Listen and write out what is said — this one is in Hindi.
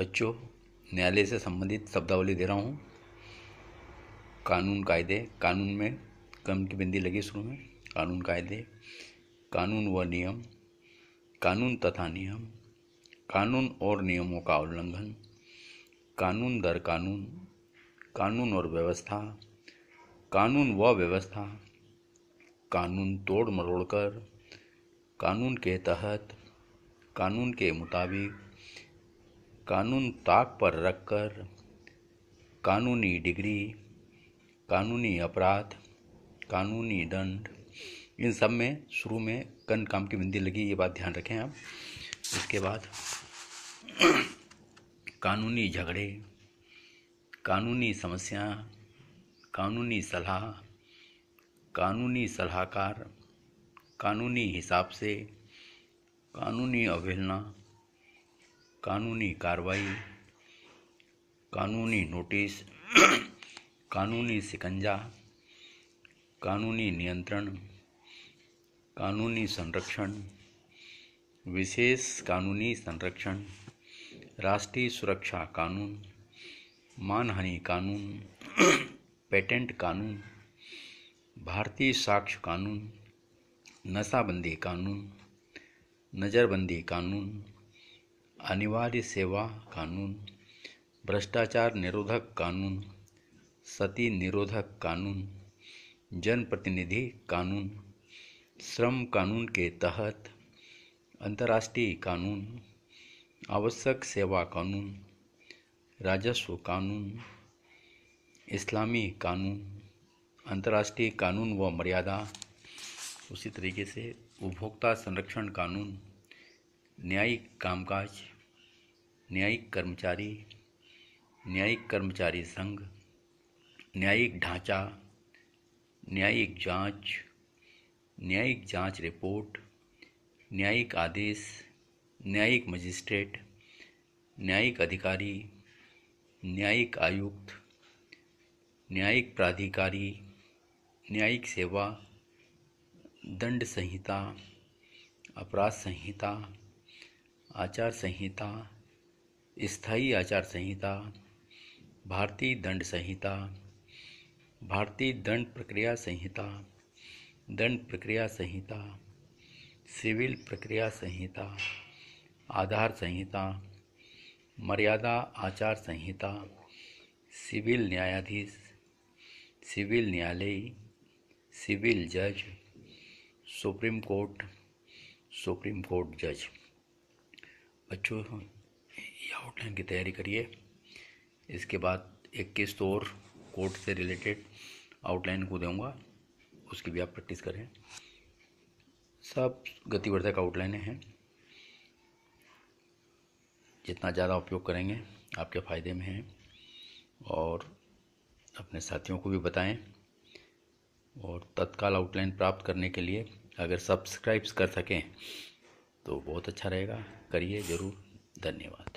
बच्चों न्यायालय से संबंधित शब्दावली दे रहा हूँ कानून कायदे कानून में कम की बिंदी लगी शुरू में कानून कायदे कानून व नियम कानून तथा नियम कानून और नियमों का उल्लंघन कानून दर कानून कानून और व्यवस्था कानून व व्यवस्था कानून तोड़ मरोड़ कर कानून के तहत कानून के मुताबिक कानून ताक पर रखकर कानूनी डिग्री कानूनी अपराध कानूनी दंड इन सब में शुरू में कन काम की बिंदी लगी ये बात ध्यान रखें आप इसके बाद कानूनी झगड़े कानूनी समस्या कानूनी सलाह कानूनी सलाहकार कानूनी हिसाब से कानूनी अवहेलना कानूनी कार्रवाई कानूनी नोटिस कानूनी शिकंजा कानूनी नियंत्रण कानूनी संरक्षण विशेष कानूनी संरक्षण राष्ट्रीय सुरक्षा कानून मानहानि कानून पेटेंट कानून भारतीय साक्ष्य कानून नशाबंदी कानून नज़रबंदी कानून अनिवार्य सेवा कानून भ्रष्टाचार निरोधक कानून सती निरोधक कानून जनप्रतिनिधि कानून श्रम कानून के तहत अंतर्राष्ट्रीय कानून आवश्यक सेवा कानून राजस्व कानून इस्लामी कानून अंतर्राष्ट्रीय कानून व मर्यादा उसी तरीके से उपभोक्ता संरक्षण कानून न्यायिक कामकाज न्यायिक कर्मचारी न्यायिक कर्मचारी संघ न्यायिक ढांचा न्यायिक जांच न्यायिक जांच रिपोर्ट न्यायिक आदेश न्यायिक मजिस्ट्रेट न्यायिक अधिकारी न्यायिक आयुक्त न्यायिक प्राधिकारी न्यायिक सेवा दंड संहिता अपराध संहिता आचार संहिता स्थायी आचार संहिता भारतीय दंड संहिता भारतीय दंड प्रक्रिया संहिता दंड प्रक्रिया संहिता सिविल प्रक्रिया संहिता आधार संहिता मर्यादा आचार संहिता सिविल न्यायाधीश सिविल न्यायालय सिविल जज सुप्रीम कोर्ट सुप्रीम कोर्ट जज बच्चों ये आउटलाइन की तैयारी करिए इसके बाद एक और कोर्ट से रिलेटेड आउटलाइन को दूंगा उसकी भी आप प्रैक्टिस करें सब गतिवर्धक आउटलाइनें हैं जितना ज़्यादा उपयोग करेंगे आपके फ़ायदे में हैं और अपने साथियों को भी बताएं और तत्काल आउटलाइन प्राप्त करने के लिए अगर सब्सक्राइब्स कर सकें तो बहुत अच्छा रहेगा करिए ज़रूर धन्यवाद